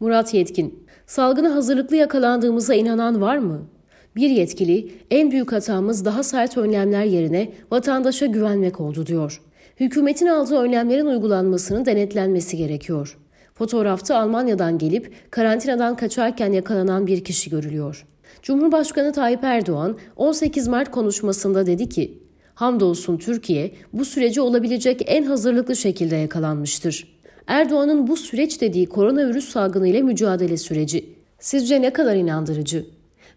Murat Yetkin, salgına hazırlıklı yakalandığımıza inanan var mı? Bir yetkili, en büyük hatamız daha sert önlemler yerine vatandaşa güvenmek oldu diyor. Hükümetin aldığı önlemlerin uygulanmasının denetlenmesi gerekiyor. Fotoğrafta Almanya'dan gelip karantinadan kaçarken yakalanan bir kişi görülüyor. Cumhurbaşkanı Tayyip Erdoğan 18 Mart konuşmasında dedi ki, Hamdolsun Türkiye bu süreci olabilecek en hazırlıklı şekilde yakalanmıştır. Erdoğan'ın bu süreç dediği koronavirüs salgını ile mücadele süreci. Sizce ne kadar inandırıcı?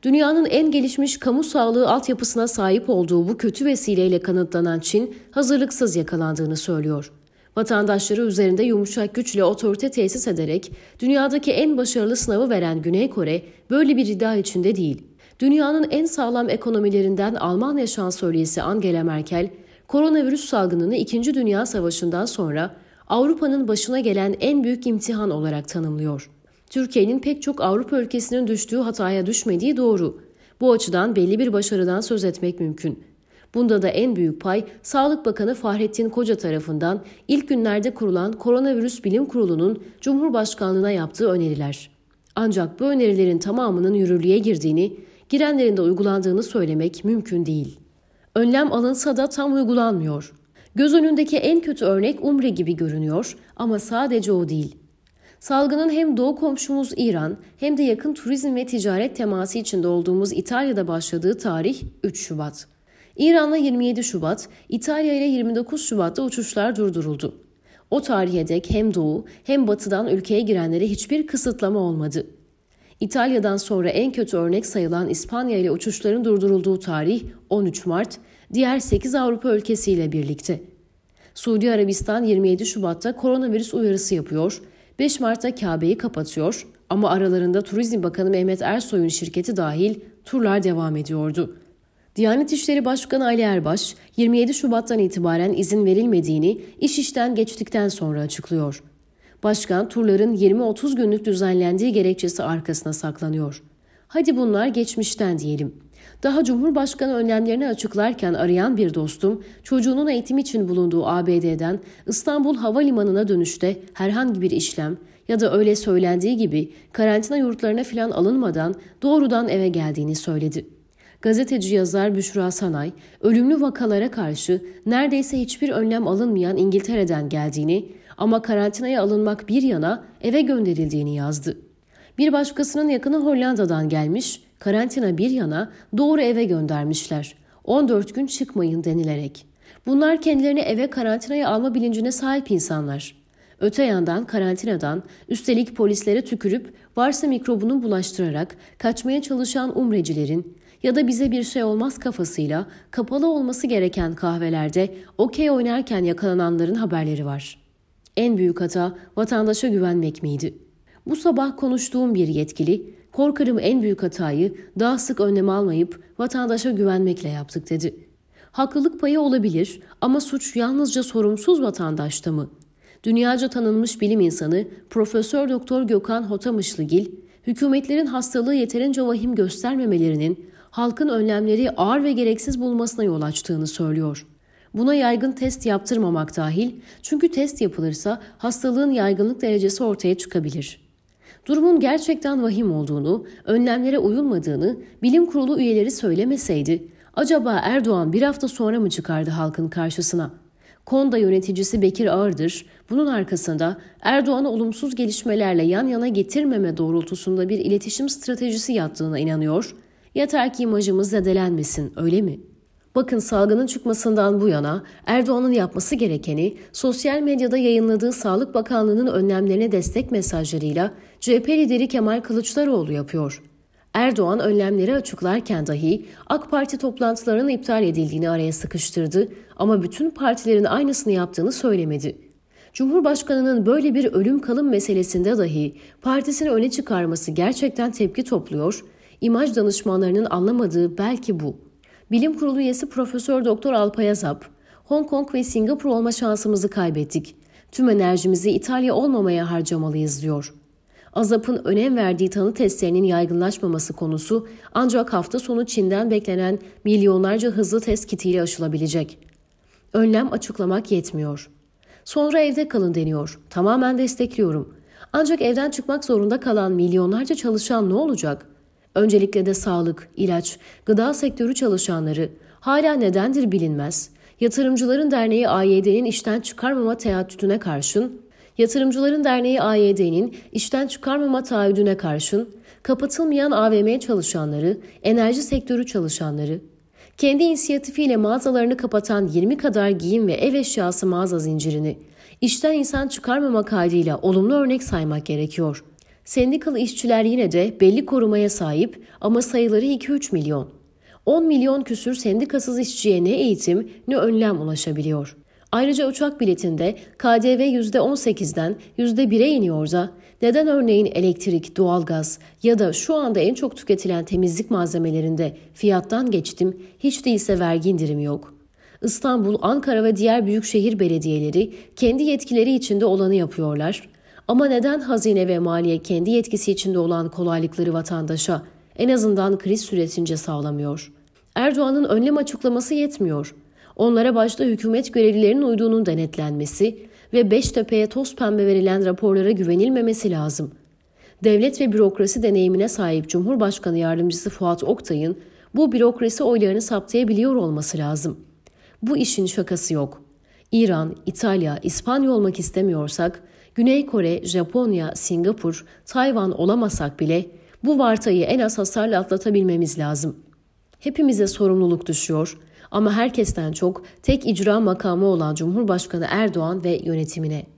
Dünyanın en gelişmiş kamu sağlığı altyapısına sahip olduğu bu kötü vesileyle kanıtlanan Çin, hazırlıksız yakalandığını söylüyor. Vatandaşları üzerinde yumuşak güçle otorite tesis ederek dünyadaki en başarılı sınavı veren Güney Kore böyle bir iddia içinde değil. Dünyanın en sağlam ekonomilerinden Almanya şansölyesi Angela Merkel, koronavirüs salgınını 2. Dünya Savaşı'ndan sonra Avrupa'nın başına gelen en büyük imtihan olarak tanımlıyor. Türkiye'nin pek çok Avrupa ülkesinin düştüğü hataya düşmediği doğru. Bu açıdan belli bir başarıdan söz etmek mümkün. Bunda da en büyük pay Sağlık Bakanı Fahrettin Koca tarafından ilk günlerde kurulan Koronavirüs Bilim Kurulu'nun Cumhurbaşkanlığına yaptığı öneriler. Ancak bu önerilerin tamamının yürürlüğe girdiğini, girenlerin de uygulandığını söylemek mümkün değil. Önlem alınsa da tam uygulanmıyor. Göz önündeki en kötü örnek Umre gibi görünüyor ama sadece o değil. Salgının hem doğu komşumuz İran hem de yakın turizm ve ticaret teması içinde olduğumuz İtalya'da başladığı tarih 3 Şubat. İran'la 27 Şubat, İtalya ile 29 Şubat'ta uçuşlar durduruldu. O tarihe dek hem doğu hem batıdan ülkeye girenlere hiçbir kısıtlama olmadı. İtalya'dan sonra en kötü örnek sayılan İspanya ile uçuşların durdurulduğu tarih 13 Mart, diğer 8 Avrupa ülkesiyle birlikte. Suudi Arabistan 27 Şubat'ta koronavirüs uyarısı yapıyor, 5 Mart'ta Kabe'yi kapatıyor ama aralarında Turizm Bakanı Mehmet Ersoy'un şirketi dahil turlar devam ediyordu. Diyanet İşleri Başkanı Ali Erbaş, 27 Şubat'tan itibaren izin verilmediğini iş işten geçtikten sonra açıklıyor. Başkan turların 20-30 günlük düzenlendiği gerekçesi arkasına saklanıyor. Hadi bunlar geçmişten diyelim. Daha Cumhurbaşkanı önlemlerini açıklarken arayan bir dostum, çocuğunun eğitim için bulunduğu ABD'den İstanbul Havalimanı'na dönüşte herhangi bir işlem ya da öyle söylendiği gibi karantina yurtlarına filan alınmadan doğrudan eve geldiğini söyledi. Gazeteci yazar Büşra Sanay, ölümlü vakalara karşı neredeyse hiçbir önlem alınmayan İngiltere'den geldiğini ama karantinaya alınmak bir yana eve gönderildiğini yazdı. Bir başkasının yakını Hollanda'dan gelmiş, karantina bir yana doğru eve göndermişler. 14 gün çıkmayın denilerek. Bunlar kendilerini eve karantinaya alma bilincine sahip insanlar. Öte yandan karantinadan üstelik polislere tükürüp varsa mikrobunu bulaştırarak kaçmaya çalışan umrecilerin ya da bize bir şey olmaz kafasıyla kapalı olması gereken kahvelerde okey oynarken yakalananların haberleri var. En büyük hata vatandaşa güvenmek miydi?'' Bu sabah konuştuğum bir yetkili, korkarım en büyük hatayı daha sık önlem almayıp vatandaşa güvenmekle yaptık dedi. Haklılık payı olabilir ama suç yalnızca sorumsuz vatandaşta mı? Dünyaca tanınmış bilim insanı Profesör Doktor Gökhan Hotamışlıgil, hükümetlerin hastalığı yeterince vahim göstermemelerinin halkın önlemleri ağır ve gereksiz bulmasına yol açtığını söylüyor. Buna yaygın test yaptırmamak dahil çünkü test yapılırsa hastalığın yaygınlık derecesi ortaya çıkabilir.'' durumun gerçekten vahim olduğunu, önlemlere uyulmadığını bilim kurulu üyeleri söylemeseydi, acaba Erdoğan bir hafta sonra mı çıkardı halkın karşısına? Konda yöneticisi Bekir Ağırdır, bunun arkasında Erdoğan'ı olumsuz gelişmelerle yan yana getirmeme doğrultusunda bir iletişim stratejisi yattığına inanıyor, yeter ki imajımız zedelenmesin öyle mi?'' Bakın salgının çıkmasından bu yana Erdoğan'ın yapması gerekeni sosyal medyada yayınladığı Sağlık Bakanlığı'nın önlemlerine destek mesajlarıyla CHP lideri Kemal Kılıçdaroğlu yapıyor. Erdoğan önlemleri açıklarken dahi AK Parti toplantılarının iptal edildiğini araya sıkıştırdı ama bütün partilerin aynısını yaptığını söylemedi. Cumhurbaşkanının böyle bir ölüm kalım meselesinde dahi partisini öne çıkarması gerçekten tepki topluyor, imaj danışmanlarının anlamadığı belki bu. Bilim Kurulu üyesi Profesör Doktor Alpay Azap, Hong Kong ve Singapur olma şansımızı kaybettik. Tüm enerjimizi İtalya olmamaya harcamalıyız diyor. Azap'ın önem verdiği tanı testlerinin yaygınlaşmaması konusu ancak hafta sonu Çin'den beklenen milyonlarca hızlı test kitiyle aşılabilecek. Önlem açıklamak yetmiyor. Sonra evde kalın deniyor. Tamamen destekliyorum. Ancak evden çıkmak zorunda kalan milyonlarca çalışan ne olacak?'' Öncelikle de sağlık, ilaç, gıda sektörü çalışanları hala nedendir bilinmez. Yatırımcıların Derneği AYD'nin işten çıkarmama teaddütüne karşın, Yatırımcıların Derneği AYD'nin işten çıkarmama taahhüdüne karşın kapatılmayan AVM çalışanları, enerji sektörü çalışanları, kendi inisiyatifiyle mağazalarını kapatan 20 kadar giyim ve ev eşyası mağaza zincirini işten insan çıkarmama kaydıyla olumlu örnek saymak gerekiyor.'' Sendikalı işçiler yine de belli korumaya sahip ama sayıları 2-3 milyon. 10 milyon küsür sendikasız işçiye ne eğitim ne önlem ulaşabiliyor. Ayrıca uçak biletinde KDV %18'den %1'e iniyor da neden örneğin elektrik, doğalgaz ya da şu anda en çok tüketilen temizlik malzemelerinde fiyattan geçtim hiç değilse vergi indirimi yok. İstanbul, Ankara ve diğer büyükşehir belediyeleri kendi yetkileri içinde olanı yapıyorlar ama neden Hazine ve Maliye kendi yetkisi içinde olan kolaylıkları vatandaşa en azından kriz süresince sağlamıyor? Erdoğan'ın önlem açıklaması yetmiyor. Onlara başta hükümet görevlilerinin uyduğunun denetlenmesi ve Beştepe'ye toz pembe verilen raporlara güvenilmemesi lazım. Devlet ve bürokrasi deneyimine sahip Cumhurbaşkanı Yardımcısı Fuat Oktay'ın bu bürokrasi oylarını saptayabiliyor olması lazım. Bu işin şakası yok. İran, İtalya, İspanya olmak istemiyorsak Güney Kore, Japonya, Singapur, Tayvan olamasak bile bu vartayı en az hasarla atlatabilmemiz lazım. Hepimize sorumluluk düşüyor ama herkesten çok tek icra makamı olan Cumhurbaşkanı Erdoğan ve yönetimine.